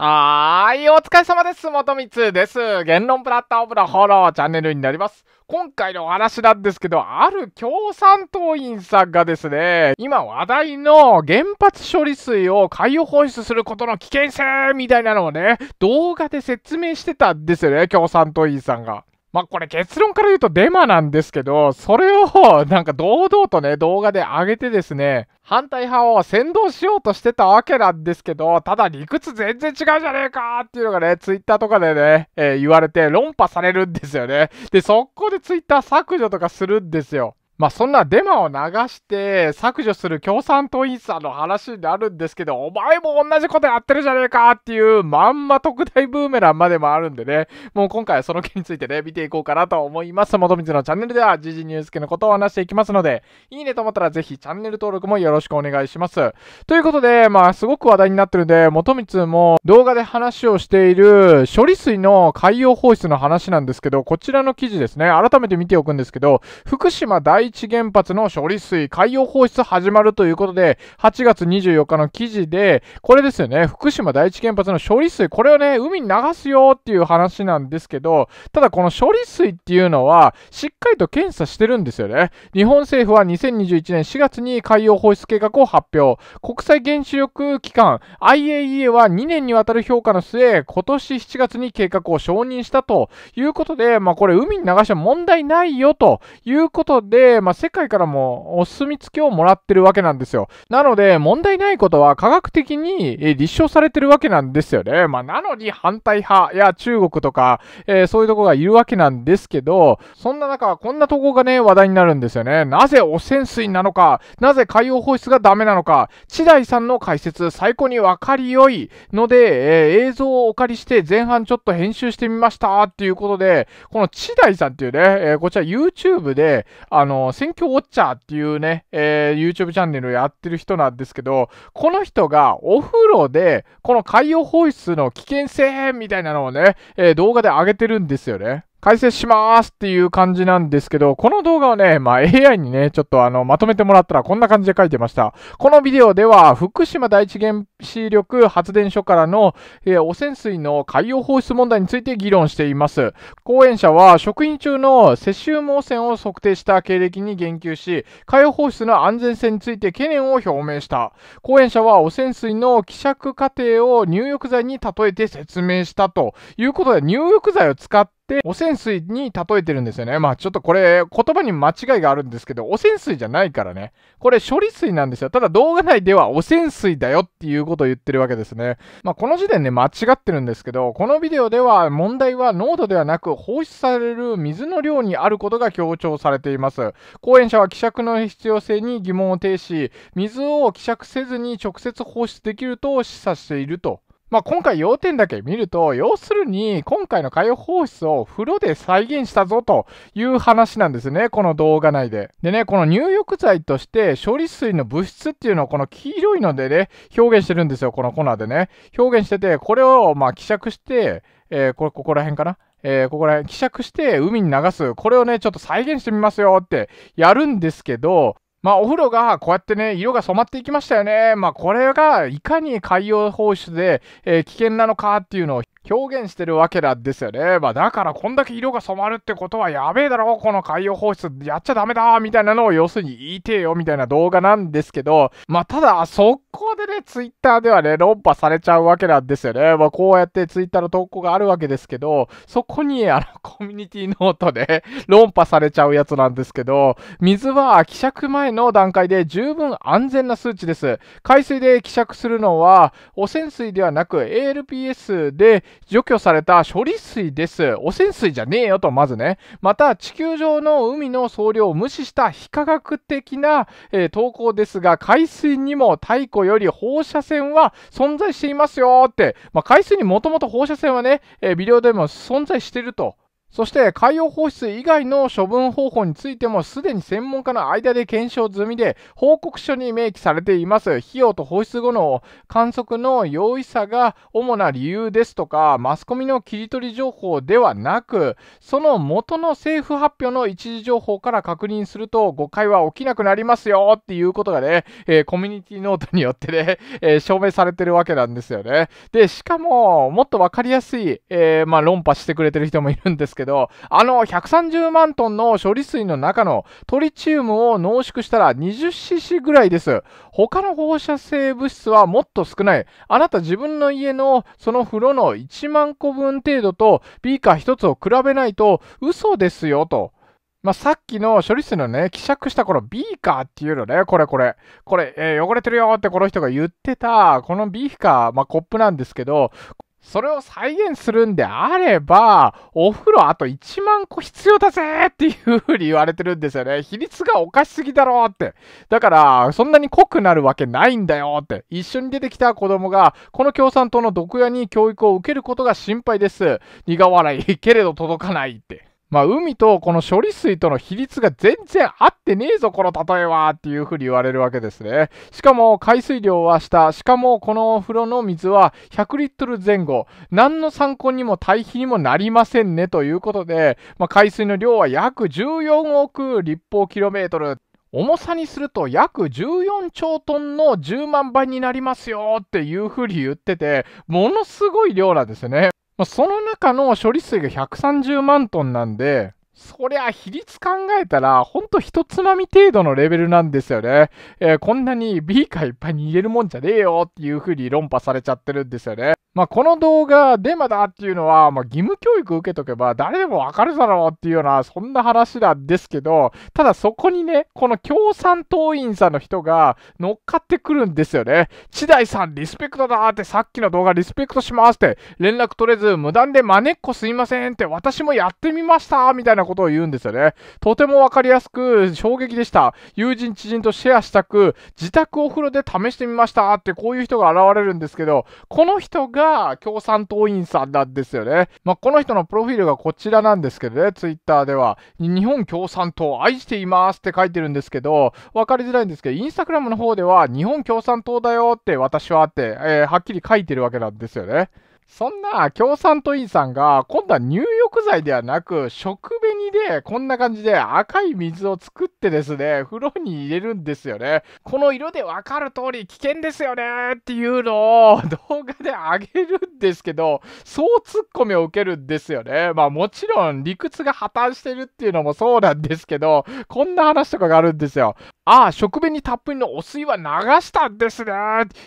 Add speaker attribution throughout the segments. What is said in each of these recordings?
Speaker 1: はーい、お疲れ様です。元光です。言論プラットフォームのフォローチャンネルになります。今回のお話なんですけど、ある共産党員さんがですね、今話題の原発処理水を海洋放出することの危険性みたいなのをね、動画で説明してたんですよね、共産党員さんが。まあ、これ結論から言うとデマなんですけど、それをなんか堂々とね、動画で上げてですね、反対派を先導しようとしてたわけなんですけど、ただ理屈全然違うじゃねえかっていうのがね、ツイッターとかでね、えー、言われて論破されるんですよね。で、速攻でツイッター削除とかするんですよ。まあそんなデマを流して削除する共産党員さんの話になるんですけど、お前も同じことやってるじゃねえかっていうまんま特大ブーメランまでもあるんでね、もう今回はその件についてね、見ていこうかなと思います。元光のチャンネルでは時事ニュース系のことを話していきますので、いいねと思ったらぜひチャンネル登録もよろしくお願いします。ということで、まあすごく話題になってるんで、元光も動画で話をしている処理水の海洋放出の話なんですけど、こちらの記事ですね、改めて見ておくんですけど、福島第第一原発の処理水海洋放出始まるということで、8月24日の記事で、これですよね、福島第一原発の処理水、これをね、海に流すよっていう話なんですけど、ただこの処理水っていうのは、しっかりと検査してるんですよね。日本政府は2021年4月に海洋放出計画を発表。国際原子力機関 IAEA は2年にわたる評価の末、今年7月に計画を承認したということで、まあこれ海に流しても問題ないよということで、で、まあ、世界からもお墨付きをもらってるわけなんですよ。なので、問題ないことは科学的に立証されてるわけなんですよね。まあ、なのに反対派や中国とか、えー、そういうとこがいるわけなんですけど、そんな中、こんなとこがね、話題になるんですよね。なぜ汚染水なのか、なぜ海洋放出がダメなのか、地代さんの解説、最高に分かりよいので、えー、映像をお借りして前半ちょっと編集してみましたっていうことで、この地代さんっていうね、えー、こちら YouTube で、あの選挙ウォッチャーっていうね、えー、YouTube チャンネルをやってる人なんですけど、この人がお風呂で、この海洋放出の危険性みたいなのをね、えー、動画で上げてるんですよね。解説しますっていう感じなんですけど、この動画をね、まあ、AI にね、ちょっとあの、まとめてもらったらこんな感じで書いてました。このビデオでは、福島第一原子力発電所からの、えー、汚染水の海洋放出問題について議論しています。講演者は、職員中のセシウム汚染を測定した経歴に言及し、海洋放出の安全性について懸念を表明した。講演者は、汚染水の希釈過程を入浴剤に例えて説明したということで、入浴剤を使って、汚染水に例えてるんですよね。まあちょっとこれ、言葉に間違いがあるんですけど、汚染水じゃないからね。これ処理水なんですよ。ただ動画内では汚染水だよっていうことを言ってるわけですね。まあこの時点で間違ってるんですけど、このビデオでは問題は濃度ではなく放出される水の量にあることが強調されています。講演者は希釈の必要性に疑問を呈し、水を希釈せずに直接放出できると示唆していると。まあ、今回要点だけ見ると、要するに今回の海洋放出を風呂で再現したぞという話なんですね、この動画内で。でね、この入浴剤として処理水の物質っていうのをこの黄色いのでね、表現してるんですよ、この粉でね。表現してて、これをまあ希釈して、えー、これ、ここら辺かなえー、ここら辺、希釈して海に流す。これをね、ちょっと再現してみますよってやるんですけど、まあ、お風呂がこうやってね、色が染まっていきましたよね。まあ、これがいかに海洋放出で、えー、危険なのかっていうのを表現してるわけなんですよね。まあ、だからこんだけ色が染まるってことはやべえだろ、この海洋放出やっちゃダメだ、みたいなのを要するに言いてえよ、みたいな動画なんですけど、まあ、ただ、そこでね、ツイッターではね、論破されちゃうわけなんですよね。まあ、こうやってツイッターの投稿があるわけですけど、そこに、あの、コミュニティノートで論破されちゃうやつなんですけど、水は希釈前の段階で十分安全な数値です。海水で希釈するのは、汚染水ではなく ALPS で除去された処理水です。汚染水じゃねえよと、まずね。また、地球上の海の総量を無視した非科学的な、えー、投稿ですが、海水にも太古より放射線は存在していますよって、まあ、海水にもともと放射線はね、えー、微量でも存在してると。そして海洋放出以外の処分方法についてもすでに専門家の間で検証済みで報告書に明記されています費用と放出後の観測の容易さが主な理由ですとかマスコミの切り取り情報ではなくその元の政府発表の一時情報から確認すると誤解は起きなくなりますよっていうことがね、えー、コミュニティノートによってね、えー、証明されてるわけなんですよねでしかももっとわかりやすい、えー、まあ、論破してくれてる人もいるんですけど、あの130万トンの処理水の中のトリチウムを濃縮したら 20cc ぐらいです。他の放射性物質はもっと少ない。あなた自分の家のその風呂の1万個分程度とビーカー1つを比べないと嘘ですよと。まあ、さっきの処理水のね、希釈したこのビーカーっていうのね、これこれ、これ、えー、汚れてるよってこの人が言ってた、このビーカー、まあ、コップなんですけど、それを再現するんであれば、お風呂あと1万個必要だぜっていう風に言われてるんですよね。比率がおかしすぎだろって。だから、そんなに濃くなるわけないんだよって。一緒に出てきた子供が、この共産党の毒屋に教育を受けることが心配です。苦笑い。けれど届かないって。まあ、海とこの処理水との比率が全然合ってねえぞ、この例えはっていうふうに言われるわけですね。しかも、海水量は下、しかもこのお風呂の水は100リットル前後、何の参考にも対比にもなりませんねということで、まあ、海水の量は約14億立方キロメートル。重さにすると約14兆トンの10万倍になりますよっていうふうに言ってて、ものすごい量なんですよね。まあ、その中の処理水が130万トンなんで、そりゃ、比率考えたら、ほんと一つまみ程度のレベルなんですよね。えー、こんなに B かいっぱいに入れるもんじゃねえよっていう風に論破されちゃってるんですよね。まあ、この動画、デマだっていうのは、まあ、義務教育受けとけば誰でもわかるだろうっていうような、そんな話なんですけど、ただそこにね、この共産党員さんの人が乗っかってくるんですよね。千代さん、リスペクトだーって、さっきの動画リスペクトしますって、連絡取れず、無断でまねっこすいませんって、私もやってみましたみたいなことを言うんですよね。とても分かりやすく衝撃でした。友人、知人とシェアしたく、自宅お風呂で試してみましたってこういう人が現れるんですけど、この人が共産党員さんなんですよね。まあ、この人のプロフィールがこちらなんですけどね、ツイッターでは。日本共産党愛していますって書いてるんですけど、分かりづらいんですけど、インスタグラムの方では日本共産党だよって私はって、えー、はっきり書いてるわけなんですよね。そんな共産党員さんが今度は入浴剤ではなく食紅でこんな感じで赤い水を作ってですね風呂に入れるんですよねこの色でわかる通り危険ですよねっていうのを動画であげるんですけどそうツッコミを受けるんですよねまあもちろん理屈が破綻してるっていうのもそうなんですけどこんな話とかがあるんですよああ、食紅たっぷりの汚水は流したんですね。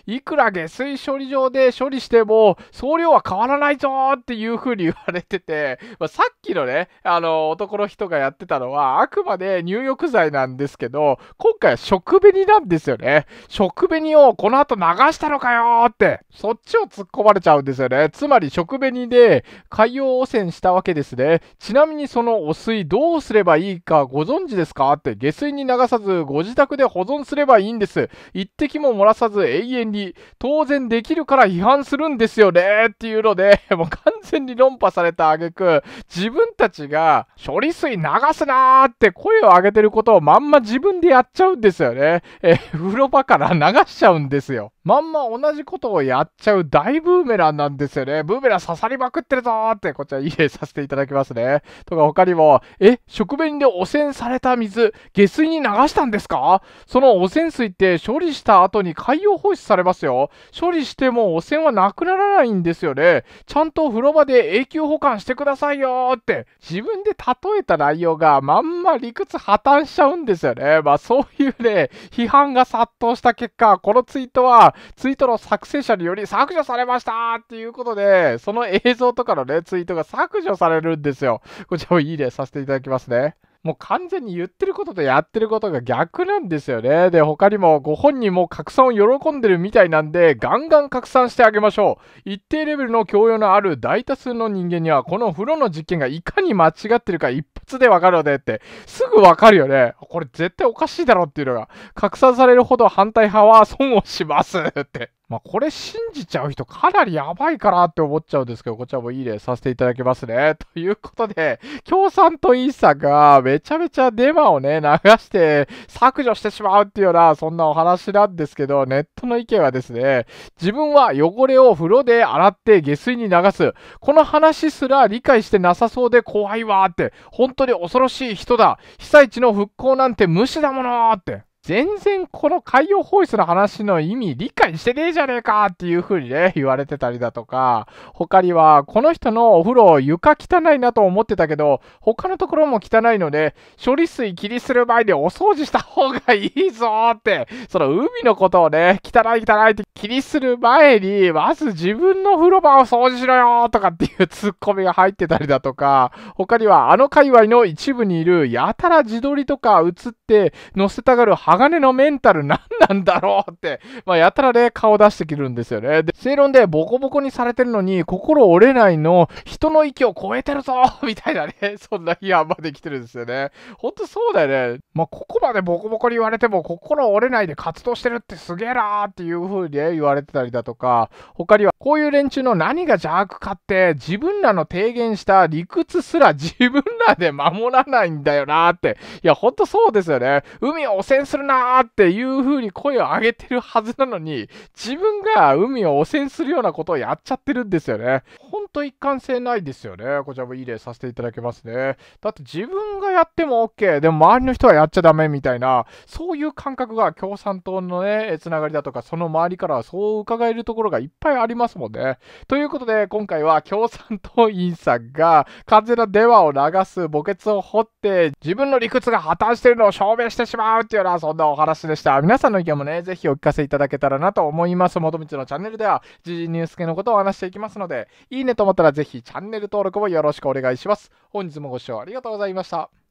Speaker 1: いくら下水処理場で処理しても、総量は変わらないぞっていう風に言われてて、まあ、さっきのね、あの、男の人がやってたのは、あくまで入浴剤なんですけど、今回は食紅なんですよね。食紅をこの後流したのかよって、そっちを突っ込まれちゃうんですよね。つまり食紅で海洋汚染したわけですね。ちなみにその汚水どうすればいいかご存知ですかって、下水に流さずご自自宅で保存すればいいんです。一滴も漏らさず永遠に、当然できるから違反するんですよねっていうので、もう完全に論破された挙句、自分たちが処理水流すなーって声を上げてることをまんま自分でやっちゃうんですよね。え、風呂場から流しちゃうんですよ。まんま同じことをやっちゃう大ブーメランなんですよね。ブーメラン刺さりまくってるぞーって、こちら家させていただきますね。とか他にも、え、食便で汚染された水、下水に流したんですかその汚染水って処理した後に海洋放出されますよ。処理しても汚染はなくならないんですよね。ちゃんと風呂場で永久保管してくださいよって、自分で例えた内容がまんま理屈破綻しちゃうんですよね。まあそういうね、批判が殺到した結果、このツイートは、ツイートの作成者により削除されましたっていうことで、その映像とかのね、ツイートが削除されるんですよ。こちらもいいね、させていただきますね。もう完全に言ってることとやってることが逆なんですよね。で、他にもご本人も拡散を喜んでるみたいなんで、ガンガン拡散してあげましょう。一定レベルの教養のある大多数の人間には、この風呂の実験がいかに間違ってるか一つでわかるよねって、すぐわかるよね。これ絶対おかしいだろっていうのが、拡散されるほど反対派は損をしますって。まあ、これ信じちゃう人かなりやばいかなって思っちゃうんですけど、こちらもいい例させていただきますね。ということで、共産党イーサがめちゃめちゃデマをね、流して削除してしまうっていうような、そんなお話なんですけど、ネットの意見はですね、自分は汚れを風呂で洗って下水に流す。この話すら理解してなさそうで怖いわって、本当当に恐ろしい人だ被災地の復興なんて無視だものって全然この海洋放出の話の意味理解してねえじゃねえかっていう風にね、言われてたりだとか、他には、この人のお風呂床汚いなと思ってたけど、他のところも汚いので、処理水切りする前にお掃除した方がいいぞって、その海のことをね、汚い汚いって気にする前に、まず自分の風呂場を掃除しろよとかっていうツッコミが入ってたりだとか、他にはあの界隈の一部にいるやたら自撮りとか映って載せたがる鋼のメンタル何なんだろうって、まあ、やたらね、顔出してくるんですよね。で、正論でボコボコにされてるのに、心折れないの、人の域を超えてるぞ みたいなね、そんな批判まで来てるんですよね。ほんとそうだよね。まあ、ここまでボコボコに言われても、心折れないで活動してるってすげえなーっていう風にね、言われてたりだとか、他には、こういう連中の何が邪悪かって、自分らの提言した理屈すら自分らで守らないんだよなーって。いや、ほんとそうですよね。海を汚染するるなーっていう風に声を上げてるはずなのに、自分が海を汚染するようなことをやっちゃってるんですよね。ほんと一貫性ないですよね。こちらもいい例させていただきますね。だって自分がやっても OK、でも周りの人はやっちゃダメみたいな、そういう感覚が共産党のね、つながりだとか、その周りからはそう伺えるところがいっぱいありますもんね。ということで、今回は共産党員さんが完全な電話を流す墓穴を掘って、自分の理屈が破綻してるのを証明してしまうっていうような、そんなお話でした。皆さんの意見もね、ぜひお聞かせいただけたらなと思います。元道のチャンネルでは、時事ニュース系のことをお話していきますので、いいねと思ったらぜひチャンネル登録もよろしくお願いします。本日もご視聴ありがとうございました。